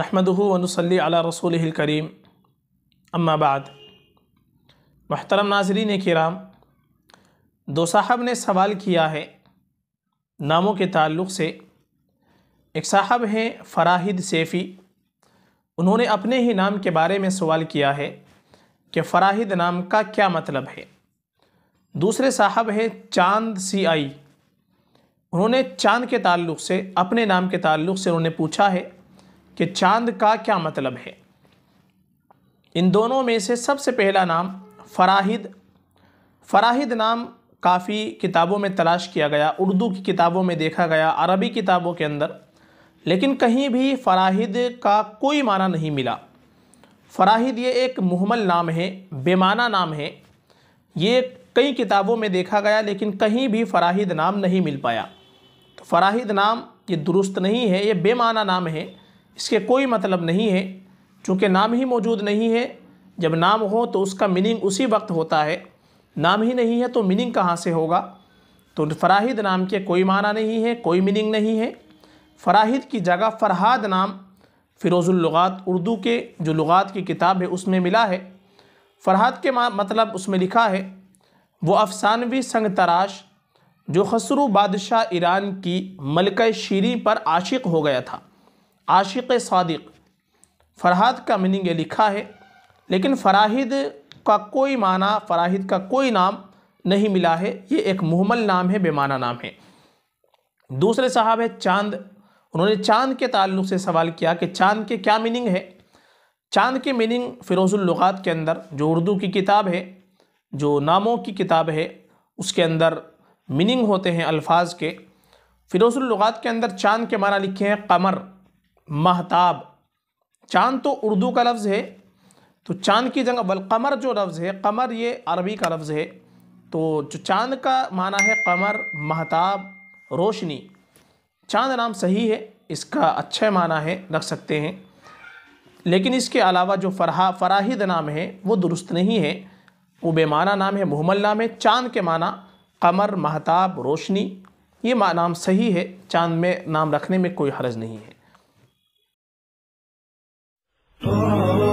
नहमदहू वनसली अला रसूल करीम अम्माबाद महतरम नाजरीन कराम दो साहब ने सवाल किया है नामों के ताल्लुक़ से एक साहब हैं फराहिद सेफ़ी उन्होंने अपने ही नाम के बारे में सवाल किया है कि फराहिद नाम का क्या मतलब है दूसरे साहब हैं चांद सी आई उन्होंने चांद के ताल्लुक़ से अपने नाम के ताल्लुक़ से उन्होंने पूछा है कि चांद का क्या मतलब है इन दोनों में से सबसे पहला नाम फराहिद फराहिद नाम काफ़ी किताबों में तलाश किया गया उर्दू की किताबों में देखा गया अरबी किताबों के अंदर लेकिन कहीं भी फराहिद का कोई माना नहीं मिला फराहिद ये एक मुहमल नाम है बेमाना नाम है ये कई किताबों में देखा गया लेकिन कहीं भी फराहिद नाम नहीं मिल पाया तो फराहिद नाम ये दुरुस्त नहीं है ये बेमाना नाम है इसके कोई मतलब नहीं है चूँकि नाम ही मौजूद नहीं है जब नाम हो तो उसका मीनिंग उसी वक्त होता है नाम ही नहीं है तो मीनिंग कहाँ से होगा तो फराहिद नाम के कोई माना नहीं है कोई मीनिंग नहीं है फराहिद की जगह फरहाद नाम फ़िरोज़ुल्लुगात उर्दू के जो लुगात की किताब है उसमें मिला है फरहाद के मतलब उसमें लिखा है वो अफसानवी संग तराश जो खसरू बादशाह ईरान की मलक शीरी पर आशिक हो गया था आशिक सदक फरहाद का मीनिंग ये लिखा है लेकिन फराहिद का कोई माना फराहिद का कोई नाम नहीं मिला है ये एक मुहमल नाम है बेमाना नाम है दूसरे साहब है चांद उन्होंने चांद के ताल्लुक से सवाल किया कि चांद के क्या मीनिंग है चांद के मीनिंग फ़िरोज़ुल्लुगात के अंदर जो उर्दू की किताब है जो नामों की किताब है उसके अंदर मीनिंग होते हैं अल्फाज के फ़िरोज़ुल्लुगात के अंदर चांद के माना लिखे हैं कमर महताब चांद तो उर्दू का लफ्ज़ है तो चांद की जगह बल कमर जो लफ्ज़ है कमर ये अरबी का लफ्ज़ है तो जो चांद का माना है कमर महताब रोशनी चांद नाम सही है इसका अच्छा माना है रख सकते हैं लेकिन इसके अलावा जो फरहा फराहिद नाम है वो दुरुस्त नहीं है वो बेमाना नाम है मोहम्मल नाम है चांद के माना कमर महताब रोशनी ये नाम सही है चांद में नाम रखने में कोई हर्ज नहीं है oh.